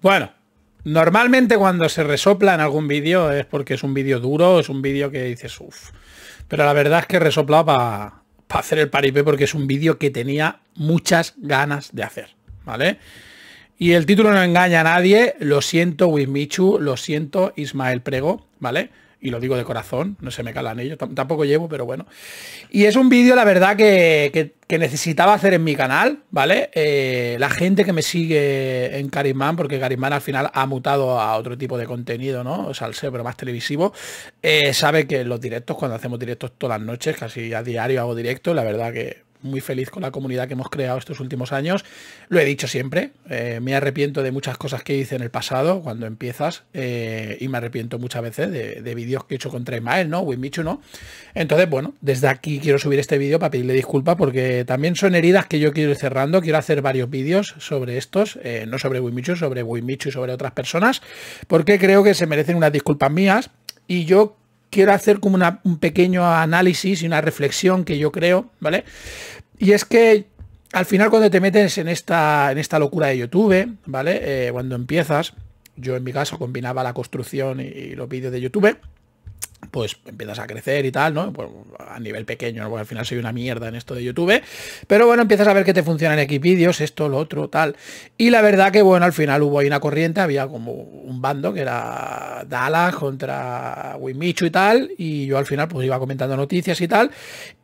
Bueno, normalmente cuando se resopla en algún vídeo es porque es un vídeo duro, es un vídeo que dices, uff. Pero la verdad es que resoplaba para hacer el paripé porque es un vídeo que tenía muchas ganas de hacer, ¿vale? Y el título no engaña a nadie, lo siento Wismichu, lo siento Ismael Prego, ¿vale? y lo digo de corazón, no se me calan ellos, tampoco llevo, pero bueno. Y es un vídeo, la verdad, que, necesitaba hacer en mi canal, ¿vale? Eh, la gente que me sigue en Carismán, porque Carisman al final ha mutado a otro tipo de contenido, ¿no? O sea, al ser, pero más televisivo, eh, sabe que los directos, cuando hacemos directos todas las noches, casi a diario hago directo la verdad que muy feliz con la comunidad que hemos creado estos últimos años. Lo he dicho siempre, eh, me arrepiento de muchas cosas que hice en el pasado cuando empiezas eh, y me arrepiento muchas veces de, vídeos que he hecho contra Ismael, ¿no? Wimichu, ¿no? Entonces, bueno, desde aquí quiero subir este vídeo para pedirle disculpas porque también son heridas que yo quiero ir cerrando. Quiero hacer varios vídeos sobre estos, eh, no sobre Wimichu, sobre Wimichu y sobre otras personas, porque creo que se merecen unas disculpas mías y yo quiero hacer como un pequeño análisis y una reflexión que yo creo, ¿vale? Y es que al final cuando te metes en esta, en esta locura de YouTube, ¿vale? Eh, cuando empiezas, yo en mi caso combinaba la construcción y los vídeos de YouTube, pues empiezas a crecer y tal, ¿no? Pues, a nivel pequeño, porque al final soy una mierda en esto de YouTube. Pero bueno, empiezas a ver que te funcionan vídeos esto, lo otro, tal. Y la verdad que bueno, al final hubo ahí una corriente, había como un bando que era Dallas contra Wimichu y tal. Y yo al final pues iba comentando noticias y tal.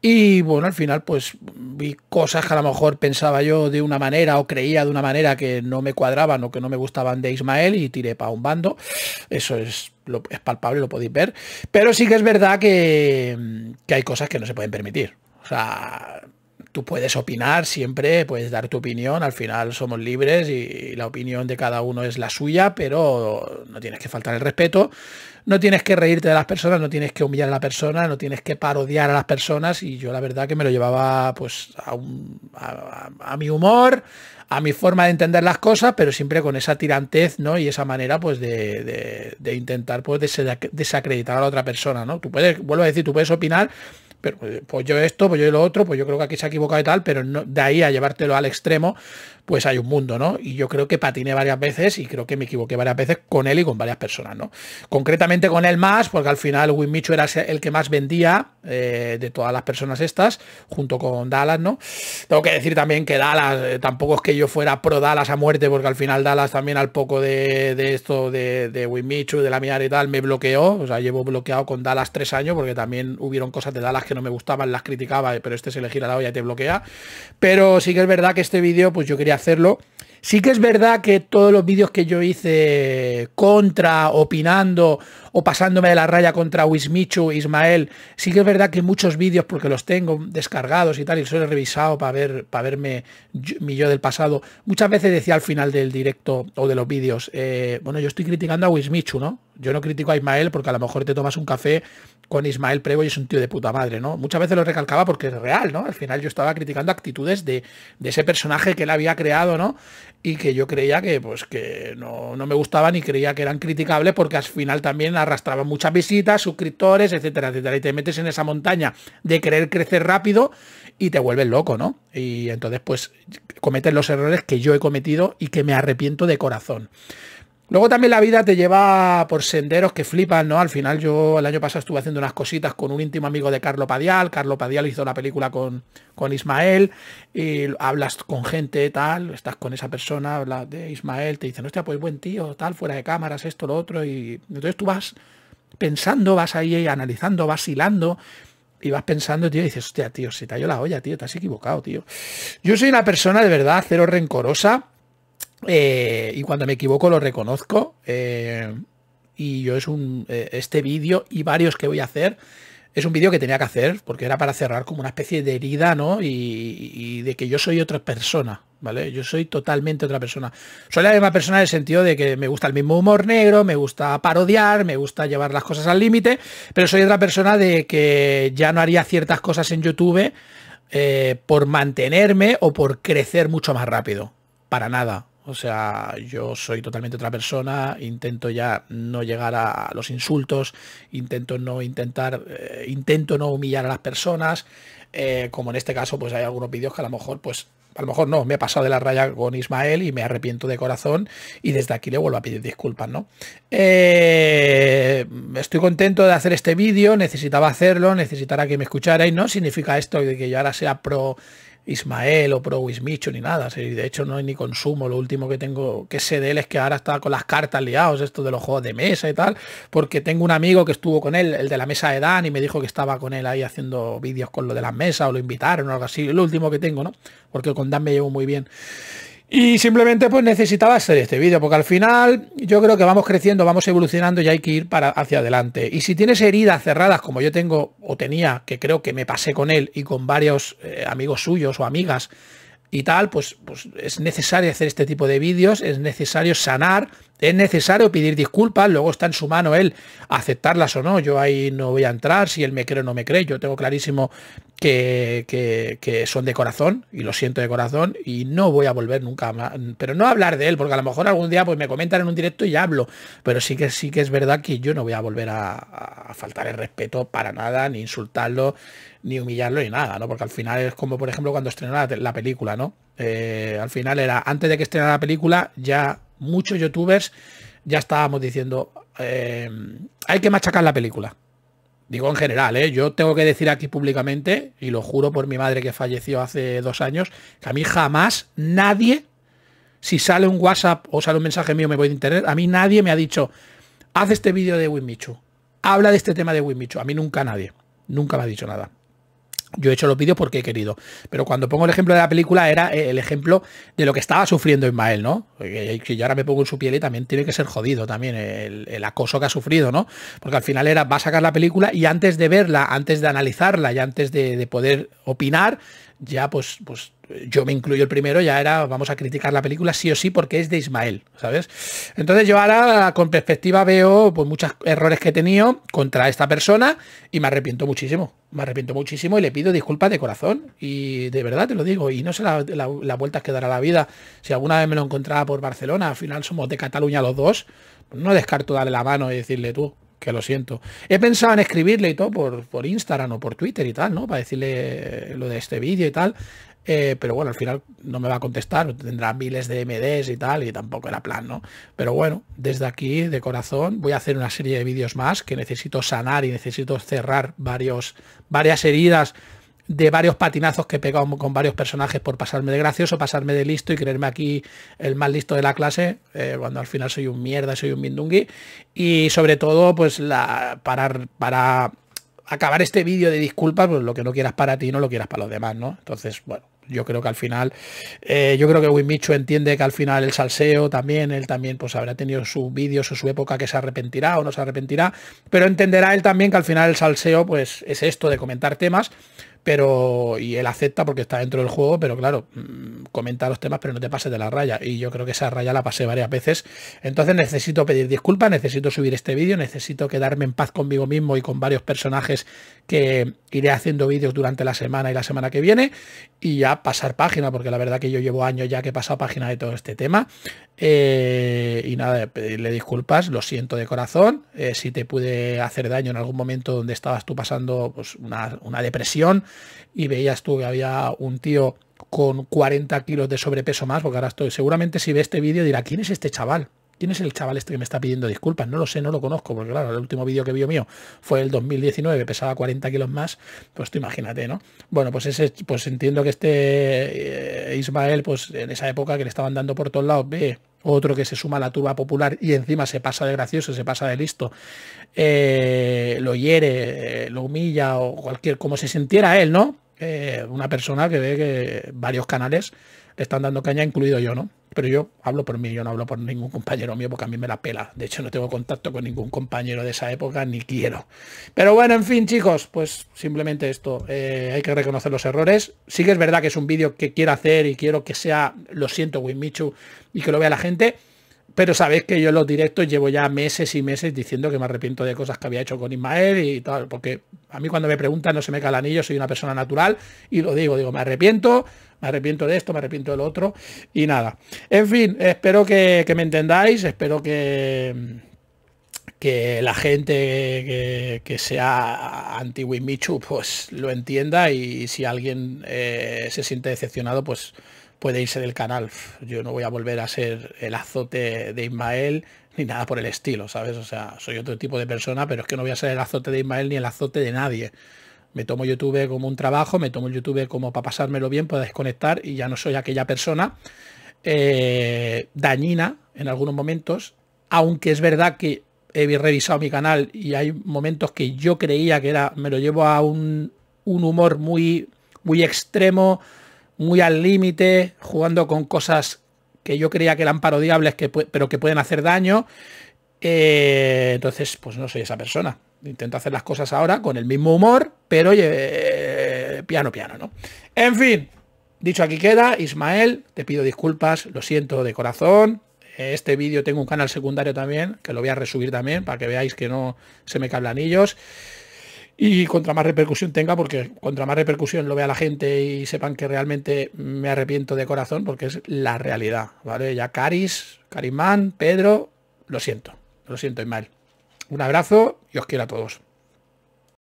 Y bueno, al final pues vi cosas que a lo mejor pensaba yo de una manera o creía de una manera que no me cuadraban o que no me gustaban de Ismael y tiré para un bando. Eso es, lo, es palpable, lo podéis ver. Pero pero sí que es verdad que, hay cosas que no se pueden permitir. O sea, tú puedes opinar siempre, puedes dar tu opinión, al final somos libres y, la opinión de cada uno es la suya, pero no tienes que faltar el respeto, no tienes que reírte de las personas, no tienes que humillar a la persona, no tienes que parodiar a las personas y yo la verdad que me lo llevaba pues a, mi humor, a mi forma de entender las cosas, pero siempre con esa tirantez, ¿no? Y esa manera, pues, de, intentar, pues, desacreditar a la otra persona, ¿no? Tú puedes, vuelvo a decir, tú puedes opinar, pero eh, pues yo esto, pues yo lo otro, pues yo creo que aquí se ha equivocado y tal, pero de ahí a llevártelo al extremo, pues hay un mundo, ¿no? Y yo creo que patiné varias veces y creo que me equivoqué varias veces con él y con varias personas, ¿no? Concretamente con él más, porque al final Wimichu era el que más vendía eh, de todas las personas estas, junto con Dallas, ¿no? Tengo que decir también que Dallas, eh, tampoco es que yo fuera pro Dallas a muerte, porque al final Dallas también al poco de, esto de, de de la miar y tal, me bloqueó, o sea, llevo bloqueado con Dallas tres años, porque también hubieron cosas de Dallas que no me gustaban, las criticaba, pero este se le gira la olla te bloquea. Pero sí que es verdad que este vídeo, pues yo quería hacerlo. Sí que es verdad que todos los vídeos que yo hice contra, opinando o pasándome de la raya contra Wismichu, Ismael. Sí que es verdad que muchos vídeos, porque los tengo descargados y tal, y los he revisado para ver, para verme mi yo del pasado. Muchas veces decía al final del directo o de los vídeos, eh, bueno, yo estoy criticando a Wismichu, ¿no? Yo no critico a Ismael porque a lo mejor te tomas un café con Ismael Prevo y es un tío de puta madre, ¿no? Muchas veces lo recalcaba porque es real, ¿no? Al final yo estaba criticando actitudes de, de ese personaje que él había creado, ¿no? Y que yo creía que, pues, que no, no me gustaban y creía que eran criticables porque al final también arrastraba muchas visitas, suscriptores, etcétera, etcétera. Y te metes en esa montaña de querer crecer rápido y te vuelves loco, ¿no? Y entonces, pues, cometes los errores que yo he cometido y que me arrepiento de corazón. Luego también la vida te lleva por senderos que flipan, ¿no? Al final yo el año pasado estuve haciendo unas cositas con un íntimo amigo de Carlo Padial. Carlo Padial hizo la película con, con Ismael y hablas con gente, tal, estás con esa persona, habla de Ismael, te dicen, hostia, pues buen tío, tal, fuera de cámaras, esto, lo otro. Y entonces tú vas pensando, vas ahí analizando, vas hilando y vas pensando, tío, y dices, hostia, tío, se te ha la olla, tío, te has equivocado, tío. Yo soy una persona de verdad cero rencorosa eh, y cuando me equivoco lo reconozco. Eh, y yo es un. Eh, este vídeo y varios que voy a hacer. Es un vídeo que tenía que hacer porque era para cerrar como una especie de herida, ¿no? Y, y, de que yo soy otra persona, ¿vale? Yo soy totalmente otra persona. Soy la misma persona en el sentido de que me gusta el mismo humor negro, me gusta parodiar, me gusta llevar las cosas al límite, pero soy otra persona de que ya no haría ciertas cosas en YouTube por mantenerme o por crecer mucho más rápido. Para nada. O sea, yo soy totalmente otra persona, intento ya no llegar a los insultos, intento no intentar, eh, intento no humillar a las personas, eh, como en este caso, pues hay algunos vídeos que a lo mejor, pues, a lo mejor no, me he pasado de la raya con Ismael y me arrepiento de corazón y desde aquí le vuelvo a pedir disculpas, ¿no? Eh, estoy contento de hacer este vídeo, necesitaba hacerlo, necesitara que me escucharais, no significa esto de que yo ahora sea pro Ismael o Pro Wismicho ni nada. de hecho, no hay ni consumo. Lo último que tengo que sé de él es que ahora está con las cartas liados, esto de los juegos de mesa y tal. Porque tengo un amigo que estuvo con él, el de la mesa de Dan, y me dijo que estaba con él ahí haciendo vídeos con lo de las mesas o lo invitaron o algo así. Lo último que tengo, ¿no? Porque con Dan me llevo muy bien. Y simplemente pues necesitaba hacer este vídeo, porque al final yo creo que vamos creciendo, vamos evolucionando y hay que ir para hacia adelante. Y si tienes heridas cerradas como yo tengo o tenía, que creo que me pasé con él y con varios eh, amigos suyos o amigas y tal, pues, pues es necesario hacer este tipo de vídeos, es necesario sanar es necesario pedir disculpas, luego está en su mano él aceptarlas o no, yo ahí no voy a entrar, si él me cree o no me cree, yo tengo clarísimo que, son de corazón y lo siento de corazón y no voy a volver nunca más, pero no hablar de él, porque a lo mejor algún día pues me comentan en un directo y hablo, pero sí que sí que es verdad que yo no voy a volver a, faltar el respeto para nada, ni insultarlo, ni humillarlo ni nada, ¿no? Porque al final es como por ejemplo cuando estrenó la, película, ¿no? Eh, al final era antes de que estrenara la película ya muchos youtubers ya estábamos diciendo, eh, hay que machacar la película. Digo en general, ¿eh? yo tengo que decir aquí públicamente, y lo juro por mi madre que falleció hace dos años, que a mí jamás nadie, si sale un WhatsApp o sale un mensaje mío, me voy de internet, a mí nadie me ha dicho, haz este vídeo de Winmichu, habla de este tema de Winmichu, a mí nunca nadie, nunca me ha dicho nada. Yo he hecho los vídeos porque he querido. Pero cuando pongo el ejemplo de la película era eh, el ejemplo de lo que estaba sufriendo Ismael, ¿no? Que yo ahora me pongo en su piel y también tiene que ser jodido también el, acoso que ha sufrido, ¿no? Porque al final era, va a sacar la película y antes de verla, antes de analizarla y antes de poder opinar, ya pues, pues yo me incluyo el primero, ya era, vamos a criticar la película sí o sí porque es de Ismael, ¿sabes? Entonces yo ahora con perspectiva veo pues muchos errores que he tenido contra esta persona y me arrepiento muchísimo, me arrepiento muchísimo y le pido disculpas de corazón y de verdad te lo digo y no sé las la, vueltas que dará la vida, si alguna vez me lo encontraba por Barcelona, al final somos de Cataluña los dos, no descarto darle la mano y decirle tú, que lo siento. He pensado en escribirle y todo por, por Instagram o por Twitter y tal, ¿no? Para decirle lo de este vídeo y tal. Eh, pero bueno, al final no me va a contestar, tendrá miles de MDs y tal, y tampoco era plan, ¿no? Pero bueno, desde aquí, de corazón, voy a hacer una serie de vídeos más que necesito sanar y necesito cerrar varios, varias heridas de varios patinazos que he pegado con varios personajes por pasarme de gracioso, pasarme de listo y creerme aquí el más listo de la clase, eh, cuando al final soy un mierda, soy un mindungui. Y sobre todo, pues la, para, para acabar este vídeo de disculpas, pues lo que no quieras para ti, no lo quieras para los demás, ¿no? Entonces, bueno, yo creo que al final, eh, yo creo que Wimichu entiende que al final el salseo también, él también pues habrá tenido sus vídeos o su época que se arrepentirá o no se arrepentirá, pero entenderá él también que al final el salseo pues es esto de comentar temas, pero y él acepta porque está dentro del juego, pero claro, mm, comenta los temas, pero no te pases de la raya. Y yo creo que esa raya la pasé varias veces. Entonces necesito pedir disculpas, necesito subir este vídeo, necesito quedarme en paz conmigo mismo y con varios personajes que iré haciendo vídeos durante la semana y la semana que viene. Y ya pasar página, porque la verdad que yo llevo años ya que he pasado página de todo este tema. Eh, y nada, pedirle disculpas, lo siento de corazón. Eh, si te pude hacer daño en algún momento donde estabas tú pasando pues, una, una, depresión y veías tú que había un tío con 40 kilos de sobrepeso más, porque ahora estoy, seguramente si ve este vídeo dirá, ¿quién es este chaval? ¿Quién es el chaval este que me está pidiendo disculpas? No lo sé, no lo conozco, porque claro, el último vídeo que vio mío fue el 2019, pesaba 40 kilos más, pues tú imagínate, ¿no? Bueno, pues ese, pues entiendo que este eh, Ismael, pues en esa época que le estaban dando por todos lados, ve, otro que se suma a la turba popular y encima se pasa de gracioso, se pasa de listo, eh, lo hiere, eh, lo humilla o cualquier, como se sintiera él, ¿no? Eh, una persona que ve que varios canales le están dando caña, incluido yo, ¿no? Pero yo hablo por mí, yo no hablo por ningún compañero mío porque a mí me la pela. De hecho, no tengo contacto con ningún compañero de esa época, ni quiero. Pero bueno, en fin, chicos, pues simplemente esto. Eh, hay que reconocer los errores. Sí que es verdad que es un vídeo que quiero hacer y quiero que sea, lo siento, Wimichu y que lo vea la gente. Pero sabéis que yo en los directos llevo ya meses y meses diciendo que me arrepiento de cosas que había hecho con Ismael y tal, porque a mí cuando me preguntan no se me cae el anillo, soy una persona natural y lo digo, digo, me arrepiento, me arrepiento de esto, me arrepiento del otro y nada. En fin, espero que, me entendáis, espero que, que la gente que, sea anti michu pues lo entienda y si alguien eh, se siente decepcionado pues puede irse del canal. Yo no voy a volver a ser el azote de Ismael ni nada por el estilo, ¿sabes? O sea, soy otro tipo de persona, pero es que no voy a ser el azote de Ismael ni el azote de nadie. Me tomo YouTube como un trabajo, me tomo YouTube como para pasármelo bien, para desconectar y ya no soy aquella persona eh, dañina en algunos momentos, aunque es verdad que he revisado mi canal y hay momentos que yo creía que era, me lo llevo a un, un humor muy, muy extremo, muy al límite, jugando con cosas que yo creía que eran parodiables, que, pero que pueden hacer daño. Eh, entonces, pues no soy esa persona. Intento hacer las cosas ahora con el mismo humor, pero eh, piano, piano, ¿no? En fin, dicho aquí queda, Ismael, te pido disculpas, lo siento de corazón. Este vídeo tengo un canal secundario también, que lo voy a resubir también, para que veáis que no se me cablan anillos y contra más repercusión tenga, porque contra más repercusión lo vea la gente y sepan que realmente me arrepiento de corazón, porque es la realidad, ¿vale? Ya Caris, Carimán, Pedro, lo siento, lo siento, Ismael. Un abrazo y os quiero a todos.